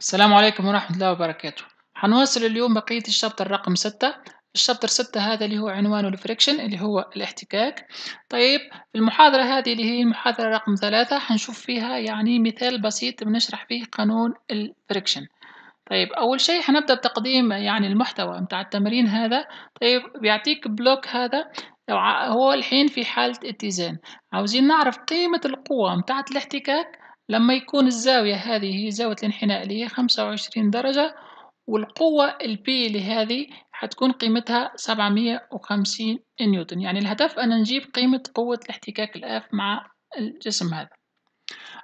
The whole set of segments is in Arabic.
السلام عليكم ورحمة الله وبركاته حنواصل اليوم بقية الشابتر رقم ستة الشابتر ستة هذا اللي هو عنوانه الفريكشن اللي هو الاحتكاك طيب المحاضرة هذه اللي هي المحاضرة رقم ثلاثة حنشوف فيها يعني مثال بسيط بنشرح فيه قانون الفريكشن طيب أول شيء حنبدأ بتقديم يعني المحتوى متاع التمرين هذا طيب بيعطيك بلوك هذا هو الحين في حالة اتزان عاوزين نعرف قيمة القوة متاعت الاحتكاك لما يكون الزاوية هذه هي زاوية الانحناء اللي هي خمسة وعشرين درجة والقوة البي لهذه حتكون قيمتها سبعمية وخمسين نيوتن يعني الهدف أن نجيب قيمة قوة الاحتكاك الآف مع الجسم هذا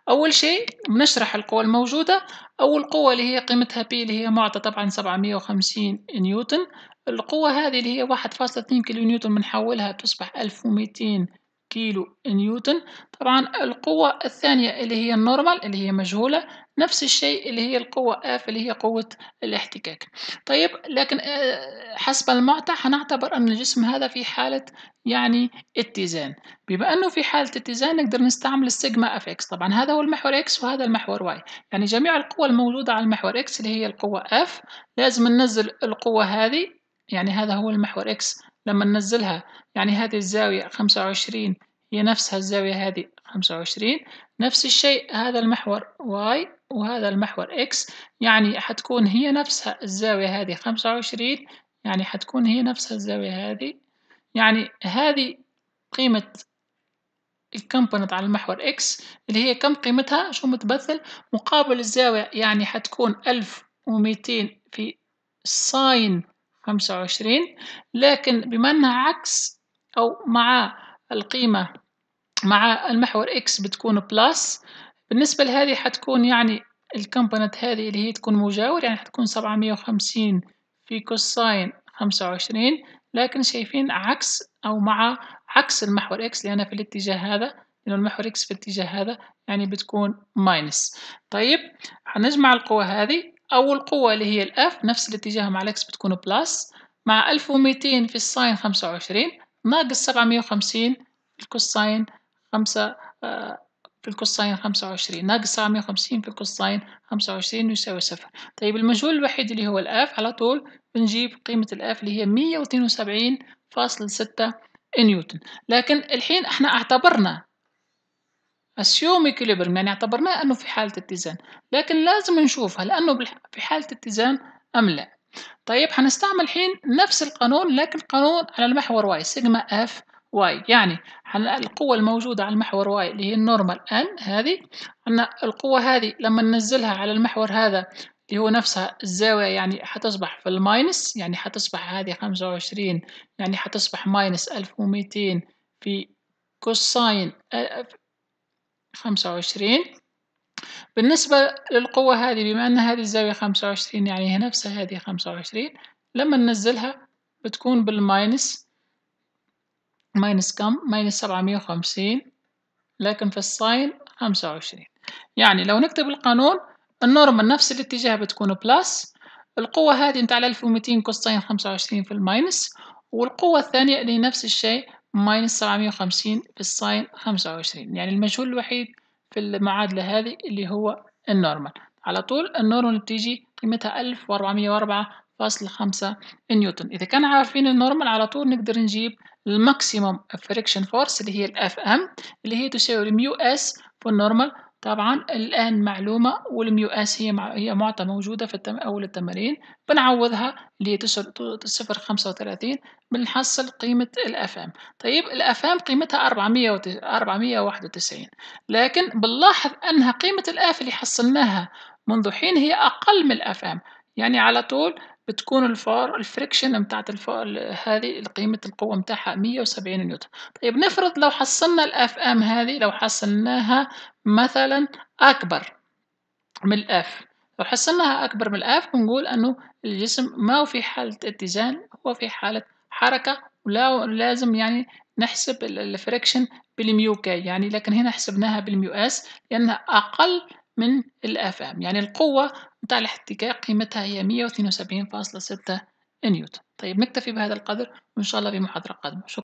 أول شيء بنشرح القوة الموجودة أول قوة اللي هي قيمتها بي اللي هي معطى طبعا سبعمية وخمسين نيوتن القوة هذه اللي هي واحد فاصلة 1.2 كيلو نيوتن بنحولها تصبح ألف وميتين كيلو نيوتن طبعا القوة الثانية اللي هي النورمال اللي هي مجهولة نفس الشيء اللي هي القوة F اللي هي قوة الاحتكاك طيب لكن آه، حسب المعطى هنعتبر أن الجسم هذا في حالة يعني اتزان بما أنه في حالة اتزان نقدر نستعمل السيجما اف اكس طبعا هذا هو المحور اكس وهذا المحور واي يعني جميع القوى الموجودة على المحور اكس اللي هي القوة اف لازم ننزل القوة هذه يعني هذا هو المحور اكس لما ننزلها يعني هذه الزاوية 25 هي نفسها الزاوية هذه خمسة وعشرين نفس الشيء هذا المحور y وهذا المحور x يعني حتكون هي نفسها الزاوية هذه خمسة وعشرين يعني حتكون هي نفسها الزاوية هذه يعني هذه قيمة الكمبوننت على المحور x اللي هي كم قيمتها شو متبثل مقابل الزاوية يعني حتكون ألف وميتين في ساين خمسة وعشرين لكن بما أنها عكس أو مع القيمة مع المحور اكس بتكون بلس بالنسبة لهذه حتكون يعني الكومبوننت هذه اللي هي تكون مجاور يعني حتكون سبعمية وخمسين في كوساين خمسة وعشرين لكن شايفين عكس أو مع عكس المحور اكس لأن في الاتجاه هذا لأن المحور اكس في الاتجاه هذا يعني بتكون ماينس طيب حنجمع القوة هذه أول قوة اللي هي الأف نفس الاتجاه مع الأكس بتكون بلس مع ألف وميتين في الساين خمسة وعشرين ناقص سبعمية وخمسين الكوساين خمسة آه، في الكوساين خمسة وعشرين ناقص مية وخمسين في الكوساين خمسة وعشرين يساوي صفر طيب المجهول الوحيد اللي هو الآف على طول بنجيب قيمة الآف اللي هي مية واثنين وسبعين فاصل ستة نيوتن لكن الحين احنا اعتبرنا assume equilibrium يعني اعتبرناه أنه في حالة اتزان لكن لازم نشوف هل أنه في حالة اتزان أم لا طيب هنستعمل الحين نفس القانون لكن قانون على المحور واي سيجما اف واي يعني القوة الموجودة على المحور واي اللي هي النورمال ان هذه أن القوة هذه لما ننزلها على المحور هذا اللي هو نفسها الزاوية يعني حتصبح في الماينس يعني حتصبح هذه خمسة وعشرين يعني حتصبح ماينس ألف وميتين في كوساين آه، خمسة وعشرين بالنسبة للقوة هذه بما أن هذه الزاوية خمسة وعشرين يعني هي نفسها هذه خمسة وعشرين لما ننزلها بتكون بالماينس ماينس كم؟ ماينس سبعمية وخمسين لكن في الصين خمسة وعشرين يعني لو نكتب القانون النورمال نفس الاتجاه بتكون بلس القوة هذه على الألف وميتين كوستين خمسة وعشرين في الماينس والقوة الثانية اللي نفس الشيء ماينس سبعمية وخمسين في الصين خمسة وعشرين يعني المجهول الوحيد في المعادلة هذه اللي هو النورمال على طول النورمال بتيجي قيمتها ألف وأربعمية وأربعة فاصل خمسة نيوتن إذا كان عارفين النورمال على طول نقدر نجيب الماكسيموم فريكشن فورس اللي هي الاف ام اللي هي تساوي الميو اس في النورمال طبعا الآن معلومة والميو اس هي مع... هي معطى موجودة في التم... أول التمارين بنعوضها اللي هي صفر بنحصل قيمة الاف ام طيب الاف ام قيمتها 400 وت... لكن بنلاحظ أنها قيمة الاف اللي حصلناها منذ حين هي أقل من الاف ام يعني على طول بتكون الفار الفريكشن متاعت الفار هذه قيمة القوة متاعها مية وسبعين نيوتن طيب نفرض لو حصلنا الاف ام هذه لو حصلناها مثلا اكبر من الاف لو حصلناها اكبر من الاف بنقول انه الجسم ما هو في حالة اتزان هو في حالة حركة ولا لازم يعني نحسب الفريكشن بالميو كي يعني لكن هنا حسبناها بالميو اس لانها اقل من الاف ام يعني القوة متاع الاحتكاك قيمتها هي 172.6 نيوتن طيب نكتفي بهذا القدر وإن شاء الله في محاضرة قادمة شكرا